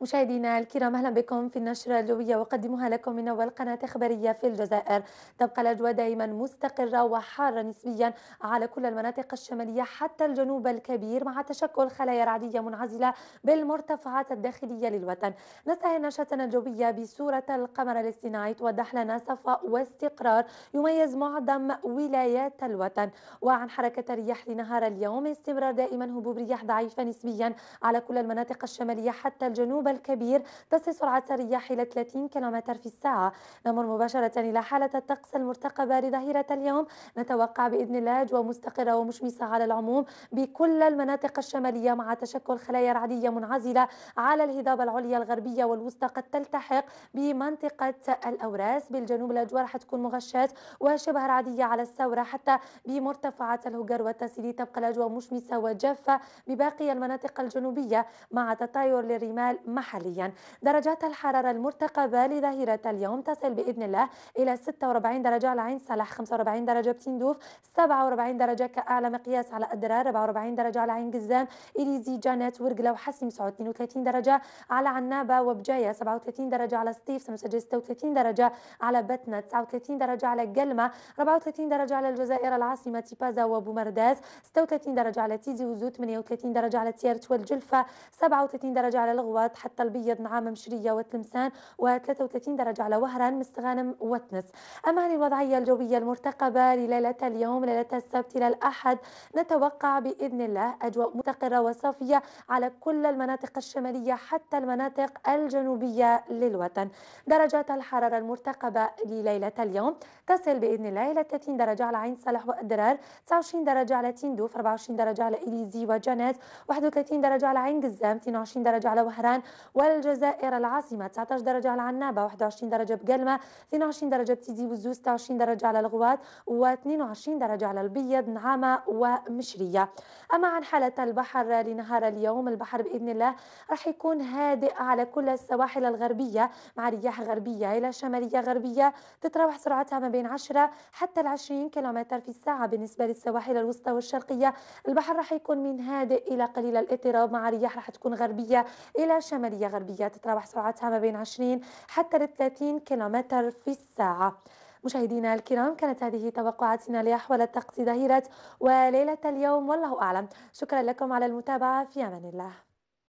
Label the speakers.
Speaker 1: مشاهدينا الكرام أهلا بكم في النشرة اليومية وقدمها لكم من أول قناة إخبارية في الجزائر تبقى الأجواء دائما مستقرة وحارة نسبيا على كل المناطق الشمالية حتى الجنوب الكبير مع تشكل خلايا رعدية منعزلة بالمرتفعات الداخلية للوطن نستهل نشرتنا الجوية بصورة القمر الاصطناعي توضح لنا صفاء واستقرار يميز معظم ولايات الوطن وعن حركة الرياح لنهار اليوم استمرار دائما هبوب رياح ضعيفة نسبيا على كل المناطق الشمالية حتى الجنوب الكبير تصل سرعة الرياح إلى 30 كم في الساعة نمر مباشرة إلى حالة الطقس المرتقبة لظهيرة اليوم نتوقع بإذن الله أجواء مستقرة ومشمسة على العموم بكل المناطق الشمالية مع تشكل خلايا رعدية منعزلة على الهضاب العليا الغربية والوسطى قد تلتحق بمنطقة الأوراس بالجنوب الأجواء رح تكون مغشاة وشبه رعدية على الثورة حتى بمرتفعات الهجر والتسيلي تبقى الأجواء مشمسة وجافة بباقي المناطق الجنوبية مع تطاير للرمال محليا درجات الحرارة المرتقبة لظهيرة اليوم تصل بإذن الله إلى 46 درجة على عين سلاح 45 درجة بتندوف 47 درجة كأعلى مقياس على أدرار 44 درجة على عين قزام إليزي جانات ورقلة وحسم 32 درجة على عنابة وبجاية 37 درجة على سطيف سنسجل 36 درجة على بتنة 39 درجة على قلمة 34 درجة على الجزائر العاصمة تيبازا وابو 36 درجة على تيزي وزو 38 درجة على تيارت والجلفة 37 درجة على الغواط حتى البيض نعام مشرية وتلمسان و33 درجة على وهران مستغانم وتنس أما عن الوضعية الجوية المرتقبة لليلة اليوم ليلة السبت إلى الأحد نتوقع بإذن الله أجواء مستقرة وصافية على كل المناطق الشمالية حتى المناطق الجنوبية للوطن درجات الحرارة المرتقبة لليلة اليوم تصل بإذن الله إلى 30 درجة على عين صالح وأدرار 29 درجة على تندوف 24 درجة على إليزي وجنات 31 درجة على عين قزام 22 درجة على وهران والجزائر العاصمة 19 درجة على عنابة 21 درجة بقلمة 22 درجة بتيزي وزو 26 درجة على الغوات و22 درجة على البيض نعامة ومشرية أما عن حالة البحر لنهار اليوم البحر بإذن الله راح يكون هادئ على كل السواحل الغربية مع رياح غربية إلى شمالية غربية تتراوح سرعتها ما بين 10 حتى ال 20 كيلومتر في الساعة بالنسبة للسواحل الوسطى والشرقية البحر راح يكون من هادئ إلى قليل الاضطراب مع رياح راح تكون غربية إلى شمالية شمالية غربية تتراوح سرعتها ما بين 20 حتى 30 كيلومتر في الساعة مشاهدينا الكرام كانت هذه توقعاتنا لأحوال الطقس ظهيرة وليلة اليوم والله أعلم شكرا لكم على المتابعة في أمان الله